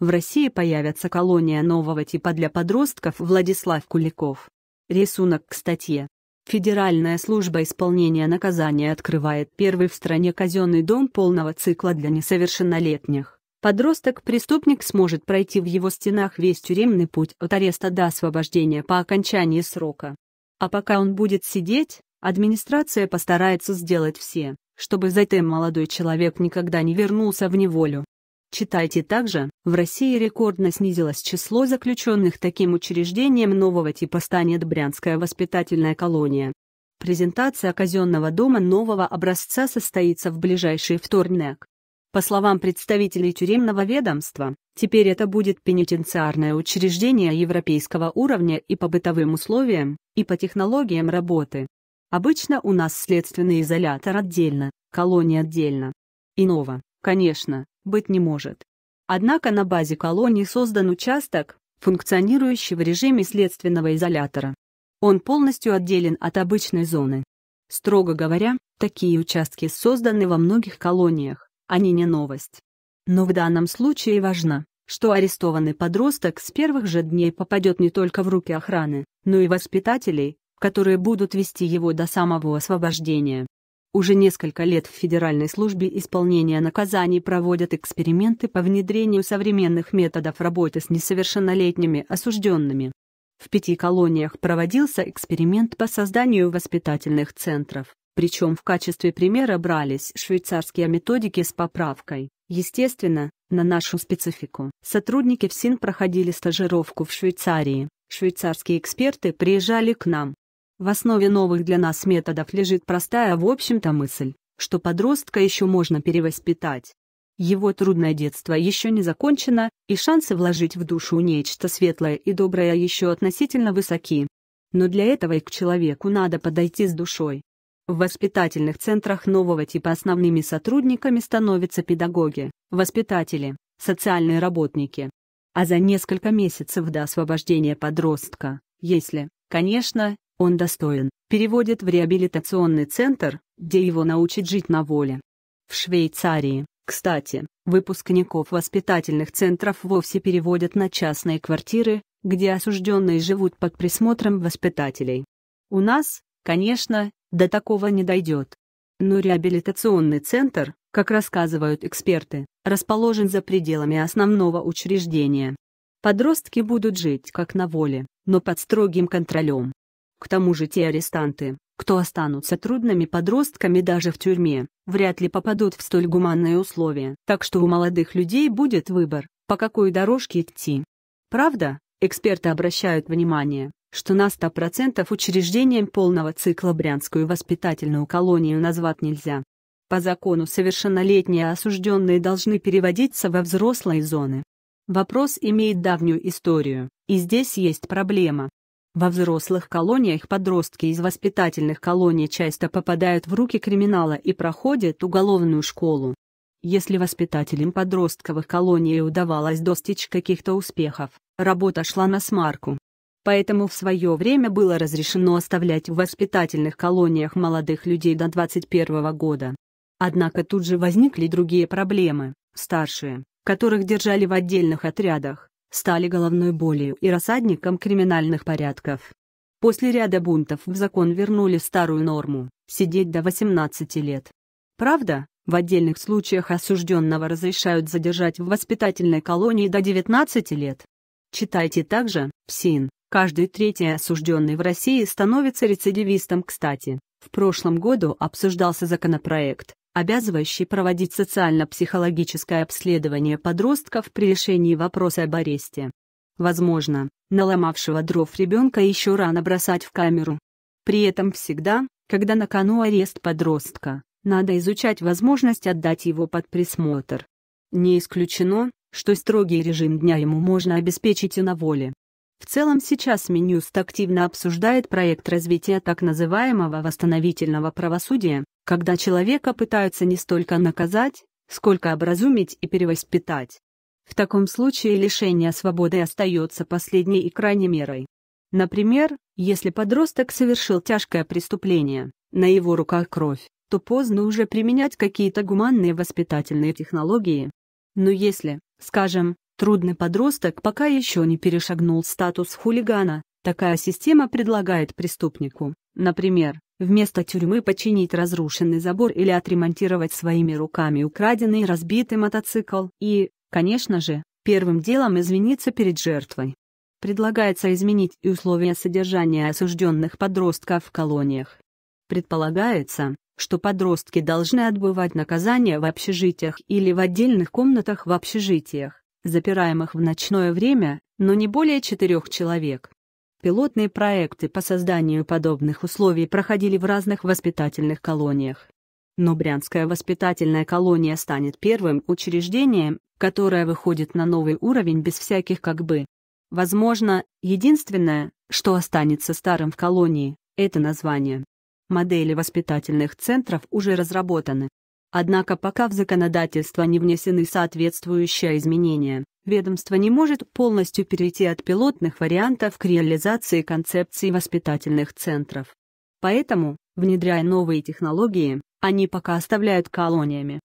В России появится колония нового типа для подростков Владислав Куликов. Рисунок к статье. Федеральная служба исполнения наказания открывает первый в стране казенный дом полного цикла для несовершеннолетних. Подросток-преступник сможет пройти в его стенах весь тюремный путь от ареста до освобождения по окончании срока. А пока он будет сидеть, администрация постарается сделать все, чтобы затем молодой человек никогда не вернулся в неволю. Читайте также, в России рекордно снизилось число заключенных таким учреждением нового типа станет Брянская воспитательная колония. Презентация казенного дома нового образца состоится в ближайший вторник. По словам представителей тюремного ведомства, теперь это будет пенитенциарное учреждение европейского уровня и по бытовым условиям, и по технологиям работы. Обычно у нас следственный изолятор отдельно, колония отдельно. Иного, конечно, быть не может. Однако на базе колонии создан участок, функционирующий в режиме следственного изолятора. Он полностью отделен от обычной зоны. Строго говоря, такие участки созданы во многих колониях, они не новость. Но в данном случае важно, что арестованный подросток с первых же дней попадет не только в руки охраны, но и воспитателей, которые будут вести его до самого освобождения. Уже несколько лет в Федеральной службе исполнения наказаний проводят эксперименты по внедрению современных методов работы с несовершеннолетними осужденными. В пяти колониях проводился эксперимент по созданию воспитательных центров, причем в качестве примера брались швейцарские методики с поправкой. Естественно, на нашу специфику. Сотрудники ФСИН проходили стажировку в Швейцарии. Швейцарские эксперты приезжали к нам, в основе новых для нас методов лежит простая, в общем-то, мысль, что подростка еще можно перевоспитать. Его трудное детство еще не закончено, и шансы вложить в душу нечто светлое и доброе еще относительно высоки. Но для этого и к человеку надо подойти с душой. В воспитательных центрах нового типа основными сотрудниками становятся педагоги, воспитатели, социальные работники. А за несколько месяцев до освобождения подростка, если, конечно, он достоин, переводит в реабилитационный центр, где его научат жить на воле. В Швейцарии, кстати, выпускников воспитательных центров вовсе переводят на частные квартиры, где осужденные живут под присмотром воспитателей. У нас, конечно, до такого не дойдет. Но реабилитационный центр, как рассказывают эксперты, расположен за пределами основного учреждения. Подростки будут жить как на воле, но под строгим контролем. К тому же те арестанты, кто останутся трудными подростками даже в тюрьме, вряд ли попадут в столь гуманные условия, так что у молодых людей будет выбор, по какой дорожке идти. Правда, эксперты обращают внимание, что на 100% учреждением полного цикла брянскую воспитательную колонию назвать нельзя. По закону совершеннолетние осужденные должны переводиться во взрослые зоны. Вопрос имеет давнюю историю, и здесь есть проблема, во взрослых колониях подростки из воспитательных колоний часто попадают в руки криминала и проходят уголовную школу. Если воспитателям подростковых колоний удавалось достичь каких-то успехов, работа шла на смарку. Поэтому в свое время было разрешено оставлять в воспитательных колониях молодых людей до 21 года. Однако тут же возникли другие проблемы, старшие, которых держали в отдельных отрядах, стали головной болью и рассадником криминальных порядков. После ряда бунтов в закон вернули старую норму – сидеть до 18 лет. Правда, в отдельных случаях осужденного разрешают задержать в воспитательной колонии до 19 лет. Читайте также, в СИН, каждый третий осужденный в России становится рецидивистом кстати. В прошлом году обсуждался законопроект, обязывающий проводить социально-психологическое обследование подростков при решении вопроса об аресте. Возможно, наломавшего дров ребенка еще рано бросать в камеру. При этом всегда, когда на кону арест подростка, надо изучать возможность отдать его под присмотр. Не исключено, что строгий режим дня ему можно обеспечить и на воле. В целом сейчас Минюст активно обсуждает проект развития так называемого восстановительного правосудия, когда человека пытаются не столько наказать, сколько образумить и перевоспитать. В таком случае лишение свободы остается последней и крайней мерой. Например, если подросток совершил тяжкое преступление, на его руках кровь, то поздно уже применять какие-то гуманные воспитательные технологии. Но если, скажем, трудный подросток пока еще не перешагнул статус хулигана, Такая система предлагает преступнику, например, вместо тюрьмы починить разрушенный забор или отремонтировать своими руками украденный разбитый мотоцикл и, конечно же, первым делом извиниться перед жертвой. Предлагается изменить и условия содержания осужденных подростков в колониях. Предполагается, что подростки должны отбывать наказание в общежитиях или в отдельных комнатах в общежитиях, запираемых в ночное время, но не более четырех человек. Пилотные проекты по созданию подобных условий проходили в разных воспитательных колониях. Но Брянская воспитательная колония станет первым учреждением, которое выходит на новый уровень без всяких «как бы». Возможно, единственное, что останется старым в колонии, это название. Модели воспитательных центров уже разработаны. Однако пока в законодательство не внесены соответствующие изменения, ведомство не может полностью перейти от пилотных вариантов к реализации концепции воспитательных центров. Поэтому, внедряя новые технологии, они пока оставляют колониями,